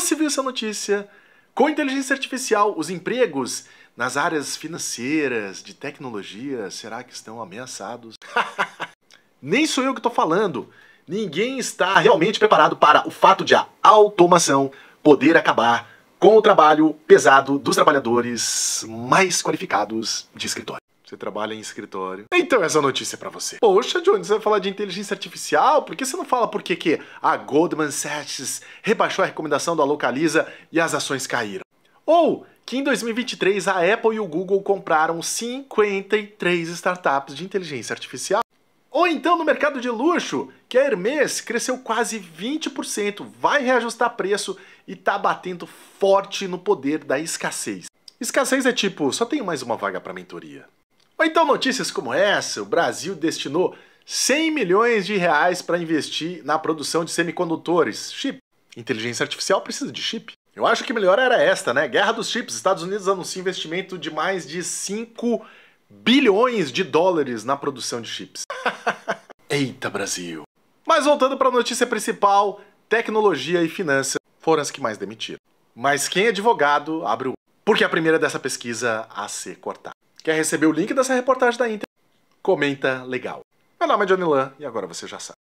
você viu essa notícia? Com inteligência artificial, os empregos nas áreas financeiras, de tecnologia, será que estão ameaçados? Nem sou eu que estou falando. Ninguém está realmente preparado para o fato de a automação poder acabar com o trabalho pesado dos trabalhadores mais qualificados de escritório. Você trabalha em escritório. Então essa notícia é pra você. Poxa, Johnny, você vai falar de inteligência artificial? Por que você não fala por que, que a Goldman Sachs rebaixou a recomendação da Localiza e as ações caíram? Ou que em 2023 a Apple e o Google compraram 53 startups de inteligência artificial? Ou então no mercado de luxo, que a Hermes cresceu quase 20%, vai reajustar preço e tá batendo forte no poder da escassez. Escassez é tipo, só tenho mais uma vaga para mentoria. Ou então notícias como essa, o Brasil destinou 100 milhões de reais para investir na produção de semicondutores, chip. Inteligência artificial precisa de chip. Eu acho que melhor era esta, né? Guerra dos chips. Estados Unidos anuncia investimento de mais de 5 bilhões de dólares na produção de chips. Eita, Brasil. Mas voltando para a notícia principal, tecnologia e finanças foram as que mais demitiram. Mas quem é advogado abre o porque a primeira dessa pesquisa a ser cortada. Quer receber o link dessa reportagem da Inter? Comenta legal. Meu nome é Johnny Lan e agora você já sabe.